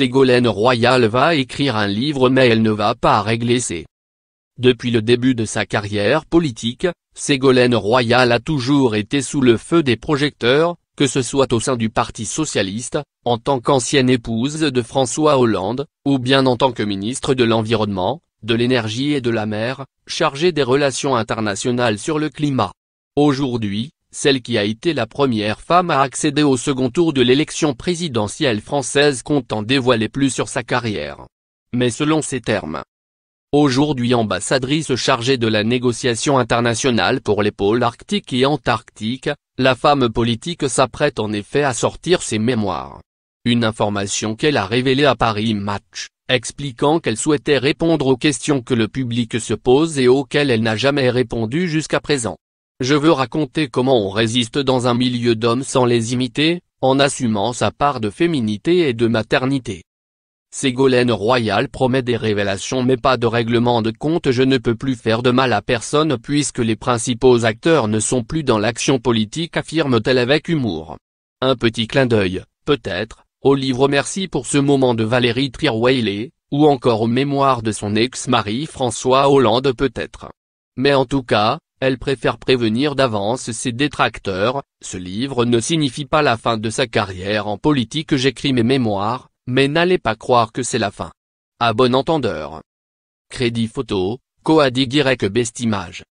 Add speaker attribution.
Speaker 1: Ségolène Royal va écrire un livre mais elle ne va pas régler ses depuis le début de sa carrière politique, Ségolène Royal a toujours été sous le feu des projecteurs, que ce soit au sein du Parti Socialiste, en tant qu'ancienne épouse de François Hollande, ou bien en tant que ministre de l'Environnement, de l'Énergie et de la Mer, chargé des relations internationales sur le climat. Aujourd'hui, celle qui a été la première femme à accéder au second tour de l'élection présidentielle française compte en dévoiler plus sur sa carrière. Mais selon ses termes. Aujourd'hui ambassadrice chargée de la négociation internationale pour les pôles arctiques et antarctiques, la femme politique s'apprête en effet à sortir ses mémoires. Une information qu'elle a révélée à Paris Match, expliquant qu'elle souhaitait répondre aux questions que le public se pose et auxquelles elle n'a jamais répondu jusqu'à présent. Je veux raconter comment on résiste dans un milieu d'hommes sans les imiter, en assumant sa part de féminité et de maternité. Ségolène Royal promet des révélations mais pas de règlement de compte je ne peux plus faire de mal à personne puisque les principaux acteurs ne sont plus dans l'action politique affirme-t-elle avec humour. Un petit clin d'œil, peut-être, au livre Merci pour ce moment de Valérie Trierweiler, ou encore aux mémoires de son ex-mari François Hollande peut-être. Mais en tout cas, elle préfère prévenir d'avance ses détracteurs, ce livre ne signifie pas la fin de sa carrière en politique j'écris mes mémoires, mais n'allez pas croire que c'est la fin. À bon entendeur. Crédit photo, Coadi Bestimage.